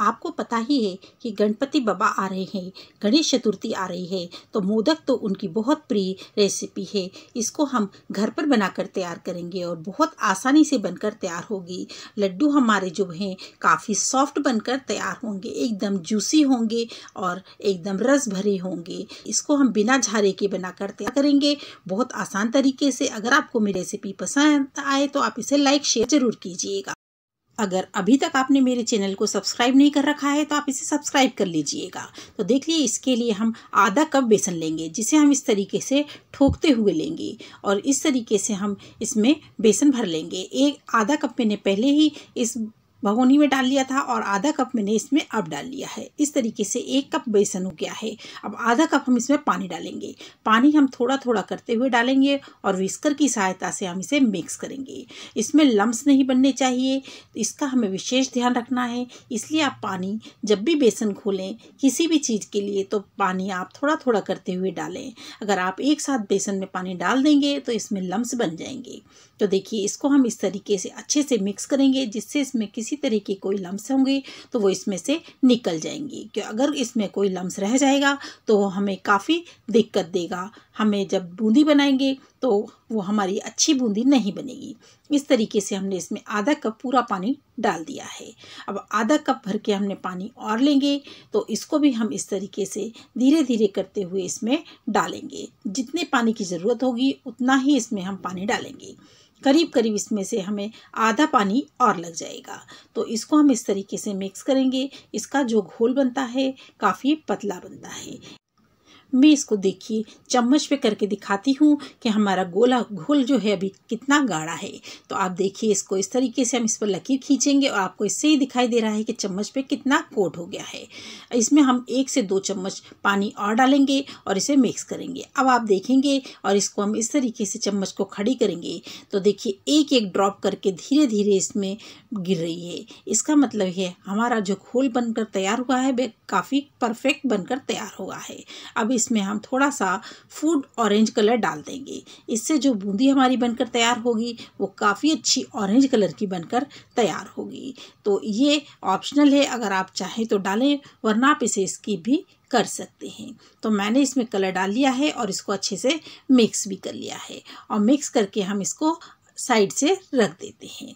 आपको पता ही है कि गणपति बाबा आ रहे हैं गणेश चतुर्थी आ रही है तो मोदक तो उनकी बहुत प्रिय रेसिपी है इसको हम घर पर बनाकर तैयार करेंगे और बहुत आसानी से बनकर तैयार होगी लड्डू हमारे जो हैं काफ़ी सॉफ्ट बनकर तैयार होंगे एकदम जूसी होंगे और एकदम रस भरे होंगे इसको हम बिना झारे के बनाकर तैयार करेंगे बहुत आसान तरीके से अगर आपको मेरी रेसिपी पसंद आए तो आप इसे लाइक शेयर जरूर कीजिएगा अगर अभी तक आपने मेरे चैनल को सब्सक्राइब नहीं कर रखा है तो आप इसे सब्सक्राइब कर लीजिएगा तो देख लिए इसके लिए हम आधा कप बेसन लेंगे जिसे हम इस तरीके से ठोकते हुए लेंगे और इस तरीके से हम इसमें बेसन भर लेंगे एक आधा कप मैंने पहले ही इस भगोनी में डाल लिया था और आधा कप मैंने इसमें अब डाल लिया है इस तरीके से एक कप बेसन हो गया है अब आधा कप हम इसमें पानी डालेंगे पानी हम थोड़ा थोड़ा करते हुए डालेंगे और विस्कर की सहायता से हम इसे मिक्स करेंगे इसमें लम्स नहीं बनने चाहिए इसका हमें विशेष ध्यान रखना है इसलिए आप पानी जब भी बेसन खोलें किसी भी चीज़ के लिए तो पानी आप थोड़ा थोड़ा करते हुए डालें अगर आप एक साथ बेसन में पानी डाल देंगे तो इसमें लम्स बन जाएंगे तो देखिए इसको हम इस तरीके से अच्छे से मिक्स करेंगे जिससे इसमें किसी किसी तरह की कोई लम्स होंगी तो वो इसमें से निकल जाएंगी क्यों अगर इसमें कोई लम्स रह जाएगा तो हमें काफ़ी दिक्कत देगा हमें जब बूंदी बनाएंगे तो वो हमारी अच्छी बूंदी नहीं बनेगी इस तरीके से हमने इसमें आधा कप पूरा पानी डाल दिया है अब आधा कप भर के हमने पानी और लेंगे तो इसको भी हम इस तरीके से धीरे धीरे करते हुए इसमें डालेंगे जितने पानी की ज़रूरत होगी उतना ही इसमें हम पानी डालेंगे करीब करीब इसमें से हमें आधा पानी और लग जाएगा तो इसको हम इस तरीके से मिक्स करेंगे इसका जो घोल बनता है काफ़ी पतला बनता है मैं इसको देखिए चम्मच पे करके दिखाती हूँ कि हमारा गोला घोल जो है अभी कितना गाढ़ा है तो आप देखिए इसको इस तरीके से हम इस पर लकीर खींचेंगे और आपको इससे ही दिखाई दे रहा है कि चम्मच पे कितना कोट हो गया है इसमें हम एक से दो चम्मच पानी और डालेंगे और इसे मिक्स करेंगे अब आप देखेंगे और इसको हम इस तरीके से चम्मच को खड़ी करेंगे तो देखिए एक एक ड्रॉप करके धीरे धीरे इसमें गिर रही है इसका मतलब है हमारा जो घोल बनकर तैयार हुआ है वह काफ़ी परफेक्ट बनकर तैयार हुआ है अब इसमें हम थोड़ा सा फूड ऑरेंज कलर डाल देंगे इससे जो बूंदी हमारी बनकर तैयार होगी वो काफ़ी अच्छी ऑरेंज कलर की बनकर तैयार होगी तो ये ऑप्शनल है अगर आप चाहें तो डालें वरना आप इसे इसकी भी कर सकते हैं तो मैंने इसमें कलर डाल लिया है और इसको अच्छे से मिक्स भी कर लिया है और मिक्स करके हम इसको साइड से रख देते हैं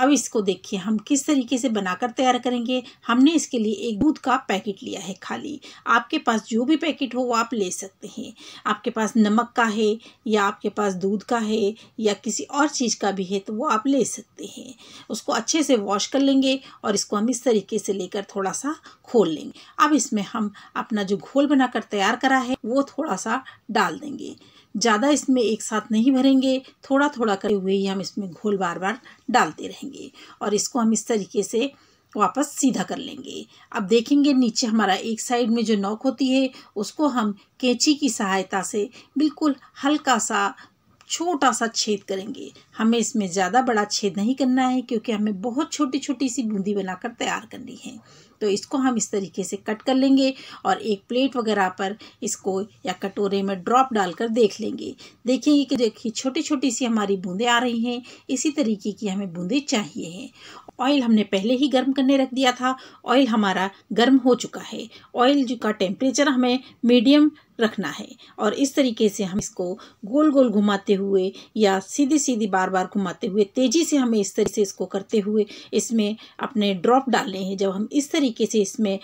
अब इसको देखिए हम किस तरीके से बनाकर तैयार करेंगे हमने इसके लिए एक दूध का पैकेट लिया है खाली आपके पास जो भी पैकेट हो वो आप ले सकते हैं आपके पास नमक का है या आपके पास दूध का है या किसी और चीज़ का भी है तो वो आप ले सकते हैं उसको अच्छे से वॉश कर लेंगे और इसको हम इस तरीके से लेकर थोड़ा सा खोल लेंगे अब इसमें हम अपना जो घोल बनाकर तैयार करा है वो थोड़ा सा डाल देंगे ज़्यादा इसमें एक साथ नहीं भरेंगे थोड़ा थोड़ा करते हुए ही हम इसमें घोल बार बार डालते रहेंगे और इसको हम इस तरीके से वापस सीधा कर लेंगे अब देखेंगे नीचे हमारा एक साइड में जो नोक होती है उसको हम कैंची की सहायता से बिल्कुल हल्का सा छोटा सा छेद करेंगे हमें इसमें ज़्यादा बड़ा छेद नहीं करना है क्योंकि हमें बहुत छोटी छोटी सी बूंदी बनाकर तैयार करनी है तो इसको हम इस तरीके से कट कर लेंगे और एक प्लेट वगैरह पर इसको या कटोरे में ड्रॉप डालकर देख लेंगे देखिए कि देखिए छोटी छोटी सी हमारी बूंदें आ रही हैं इसी तरीके की हमें बूंदें चाहिए हैं ऑयल हमने पहले ही गर्म करने रख दिया था ऑयल हमारा गर्म हो चुका है ऑयल का टेम्परेचर हमें मीडियम रखना है और इस तरीके से हम इसको गोल गोल घुमाते हुए या सीधी सीधी बार बार घुमाते हुए तेज़ी से हमें इस तरीके से इसको करते हुए इसमें अपने ड्रॉप डालने हैं जब हम इस तरीके से इसमें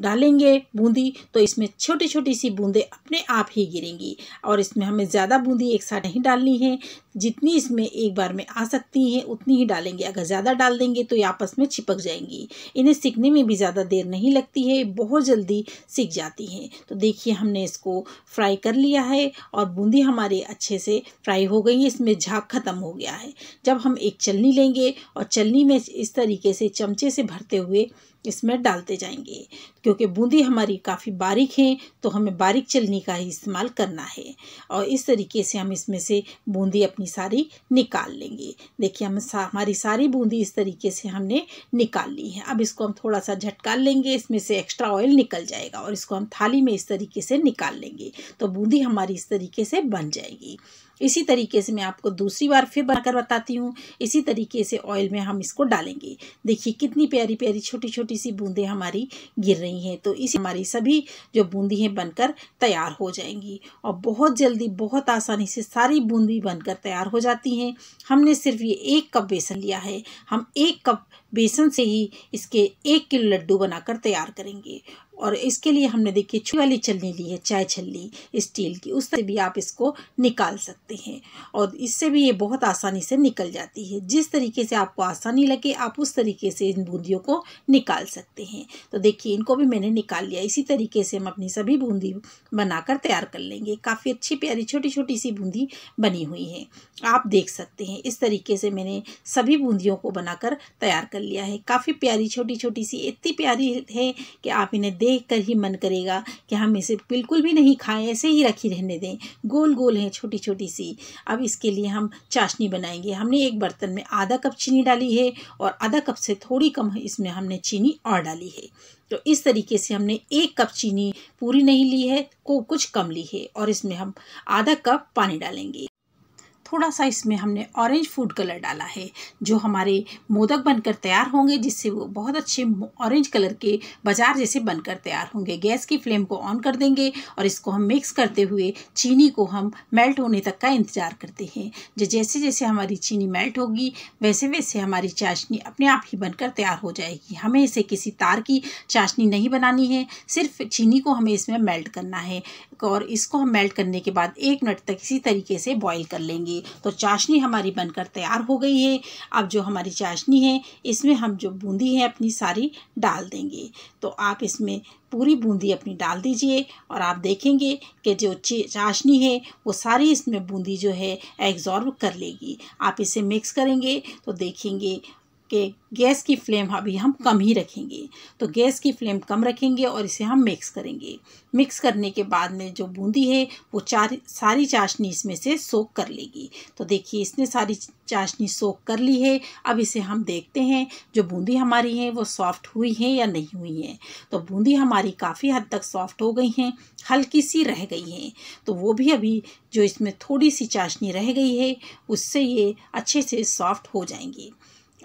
डालेंगे बूंदी तो इसमें छोटी छोटी सी बूंदें अपने आप ही गिरेंगी और इसमें हमें ज़्यादा बूंदी एक साथ नहीं डालनी है जितनी इसमें एक बार में आ सकती हैं उतनी ही डालेंगे अगर ज़्यादा डाल देंगे तो ये आपस में चिपक जाएंगी इन्हें सीखने में भी ज़्यादा देर नहीं लगती है बहुत जल्दी सीख जाती हैं तो देखिए हमने इसको फ्राई कर लिया है और बूंदी हमारे अच्छे से फ्राई हो गई है इसमें झाग ख़त्म हो गया है जब हम एक चलनी लेंगे और चलनी में इस तरीके से चमचे से भरते हुए इसमें डालते जाएंगे क्योंकि बूंदी हमारी काफ़ी बारीक हैं तो हमें बारीक चलनी का ही इस्तेमाल करना है और इस तरीके से हम इसमें से बूंदी अपनी सारी निकाल लेंगे देखिए हम सा, हमारी सारी बूंदी इस तरीके से हमने निकाल ली है अब इसको हम थोड़ा सा झटका लेंगे इसमें से एक्स्ट्रा ऑयल निकल जाएगा और इसको हम थाली में इस तरीके से निकाल लेंगे तो बूंदी हमारी इस तरीके से बन जाएगी इसी तरीके से मैं आपको दूसरी बार फिर बनाकर बताती हूँ इसी तरीके से ऑयल में हम इसको डालेंगे देखिए कितनी प्यारी प्यारी छोटी छोटी सी बूंदें हमारी गिर रही हैं तो इसी हमारी सभी जो बूंदी हैं बनकर तैयार हो जाएंगी और बहुत जल्दी बहुत आसानी से सारी बूंदी बनकर तैयार हो जाती हैं हमने सिर्फ ये एक कप बेसन लिया है हम एक कप बेसन से ही इसके एक किलो लड्डू बनाकर तैयार करेंगे और इसके लिए हमने देखिए छुरी वाली छलनी ली है चाय छलनी स्टील की उससे भी आप इसको निकाल सकते हैं और इससे भी ये बहुत आसानी से निकल जाती है जिस तरीके से आपको आसानी लगे आप उस तरीके से इन बूंदियों को निकाल सकते हैं तो देखिए इनको भी मैंने निकाल लिया इसी तरीके से हम अपनी सभी बूंदी बनाकर तैयार कर लेंगे काफ़ी अच्छी प्यारी छोटी छोटी सी बूंदी बनी हुई है आप देख सकते हैं इस तरीके से मैंने सभी बूंदियों को बनाकर तैयार कर कर लिया है काफ़ी प्यारी छोटी छोटी सी इतनी प्यारी है कि आप इन्हें देख कर ही मन करेगा कि हम इसे बिल्कुल भी नहीं खाएं ऐसे ही रखी रहने दें गोल गोल है छोटी छोटी सी अब इसके लिए हम चाशनी बनाएंगे हमने एक बर्तन में आधा कप चीनी डाली है और आधा कप से थोड़ी कम इसमें हमने चीनी और डाली है तो इस तरीके से हमने एक कप चीनी पूरी नहीं ली है को कुछ कम ली है और इसमें हम आधा कप पानी डालेंगे थोड़ा सा इसमें हमने ऑरेंज फूड कलर डाला है जो हमारे मोदक बनकर तैयार होंगे जिससे वो बहुत अच्छे ऑरेंज कलर के बाजार जैसे बनकर तैयार होंगे गैस की फ्लेम को ऑन कर देंगे और इसको हम मिक्स करते हुए चीनी को हम मेल्ट होने तक का इंतज़ार करते हैं जो जैसे जैसे हमारी चीनी मेल्ट होगी वैसे वैसे हमारी चाशनी अपने आप ही बनकर तैयार हो जाएगी हमें इसे किसी तार की चाशनी नहीं बनानी है सिर्फ चीनी को हमें इसमें मेल्ट करना है और इसको हम मेल्ट करने के बाद एक मिनट तक इसी तरीके से बॉईल कर लेंगे तो चाशनी हमारी बनकर तैयार हो गई है अब जो हमारी चाशनी है इसमें हम जो बूंदी है अपनी सारी डाल देंगे तो आप इसमें पूरी बूंदी अपनी डाल दीजिए और आप देखेंगे कि जो चाशनी है वो सारी इसमें बूंदी जो है एग्जॉर्व कर लेगी आप इसे मिक्स करेंगे तो देखेंगे के गैस की फ्लेम हाँ, अभी हम कम ही रखेंगे तो गैस की फ्लेम कम रखेंगे और इसे हम मिक्स करेंगे मिक्स करने के बाद में जो बूंदी है वो चार सारी चाशनी इसमें से सोख कर लेगी तो देखिए इसने सारी चाशनी सोख कर ली है अब इसे हम देखते हैं जो बूंदी हमारी है वो सॉफ्ट हुई है या नहीं हुई है तो बूंदी हमारी काफ़ी हद तक सॉफ्ट हो गई हैं हल्की सी रह गई हैं तो वो भी अभी जो इसमें थोड़ी सी चाशनी रह गई है उससे ये अच्छे से सॉफ्ट हो जाएंगी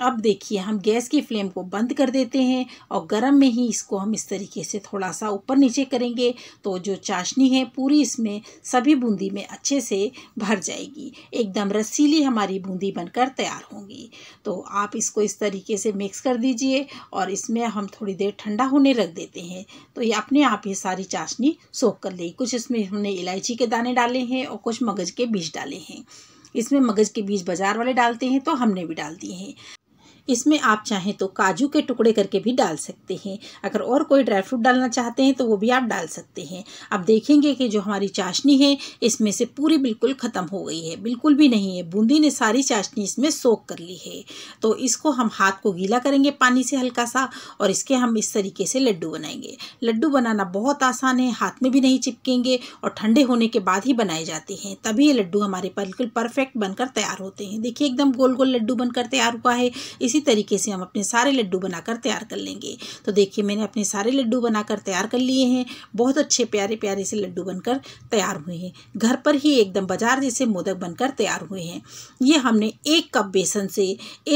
अब देखिए हम गैस की फ्लेम को बंद कर देते हैं और गरम में ही इसको हम इस तरीके से थोड़ा सा ऊपर नीचे करेंगे तो जो चाशनी है पूरी इसमें सभी बूंदी में अच्छे से भर जाएगी एकदम रसीली हमारी बूंदी बनकर तैयार होंगी तो आप इसको इस तरीके से मिक्स कर दीजिए और इसमें हम थोड़ी देर ठंडा होने रख देते हैं तो ये अपने आप ही सारी चाशनी सोख कर लेगी कुछ इसमें हमने इलायची के दाने डाले हैं और कुछ मगज के बीज डाले हैं इसमें मगज के बीज बाज़ार वाले डालते हैं तो हमने भी डाल दिए हैं इसमें आप चाहें तो काजू के टुकड़े करके भी डाल सकते हैं अगर और कोई ड्राई फ्रूट डालना चाहते हैं तो वो भी आप डाल सकते हैं अब देखेंगे कि जो हमारी चाशनी है इसमें से पूरी बिल्कुल ख़त्म हो गई है बिल्कुल भी नहीं है बूंदी ने सारी चाशनी इसमें सोख कर ली है तो इसको हम हाथ को गीला करेंगे पानी से हल्का सा और इसके हम इस तरीके से लड्डू बनाएंगे लड्डू बनाना बहुत आसान है हाथ में भी नहीं चिपकेंगे और ठंडे होने के बाद ही बनाए जाते हैं तभी ये लड्डू हमारे बिल्कुल परफेक्ट बनकर तैयार होते हैं देखिए एकदम गोल गोल लड्डू बनकर तैयार हुआ है इसी इसी तरीके से हम अपने सारे लड्डू बनाकर तैयार कर लेंगे तो देखिए मैंने अपने सारे लड्डू बनाकर तैयार कर लिए हैं बहुत अच्छे प्यारे प्यारे से लड्डू बनकर तैयार हुए हैं घर पर ही एकदम बाजार जैसे मोदक बनकर तैयार हुए हैं ये हमने एक कप बेसन से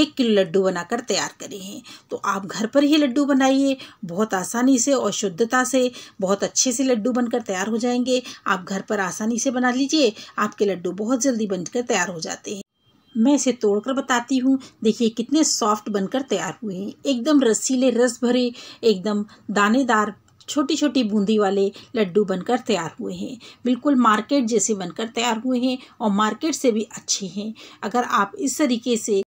एक किलो लड्डू बनाकर तैयार करे हैं तो आप घर पर ही लड्डू बनाइए बहुत आसानी से और शुद्धता से बहुत अच्छे से लड्डू बनकर तैयार हो जाएंगे आप घर पर आसानी से बना लीजिए आपके लड्डू बहुत जल्दी बनकर तैयार हो जाते हैं मैं इसे तोड़कर बताती हूँ देखिए कितने सॉफ्ट बनकर तैयार हुए हैं एकदम रसीले रस भरे एकदम दानेदार छोटी छोटी बूंदी वाले लड्डू बनकर तैयार हुए हैं बिल्कुल मार्केट जैसे बनकर तैयार हुए हैं और मार्केट से भी अच्छे हैं अगर आप इस तरीके से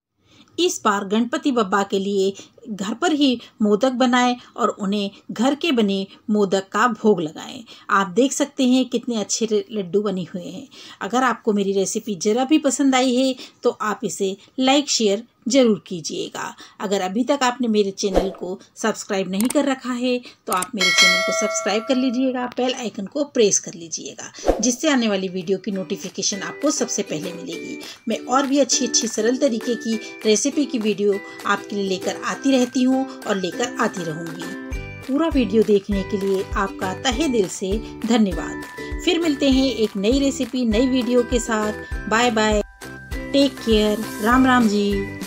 इस बार गणपति बब्बा के लिए घर पर ही मोदक बनाएं और उन्हें घर के बने मोदक का भोग लगाएं आप देख सकते हैं कितने अच्छे लड्डू बने हुए हैं अगर आपको मेरी रेसिपी ज़रा भी पसंद आई है तो आप इसे लाइक शेयर ज़रूर कीजिएगा अगर अभी तक आपने मेरे चैनल को सब्सक्राइब नहीं कर रखा है तो आप मेरे चैनल को सब्सक्राइब कर लीजिएगा बेल आइकन को प्रेस कर लीजिएगा जिससे आने वाली वीडियो की नोटिफिकेशन आपको सबसे पहले मिलेगी मैं और भी अच्छी अच्छी सरल तरीके की रेसिपी की वीडियो आपके लिए लेकर आती रहती हूँ और लेकर आती रहूँगी पूरा वीडियो देखने के लिए आपका तहे दिल से धन्यवाद फिर मिलते हैं एक नई रेसिपी नई वीडियो के साथ bye bye take care Ram Ram जी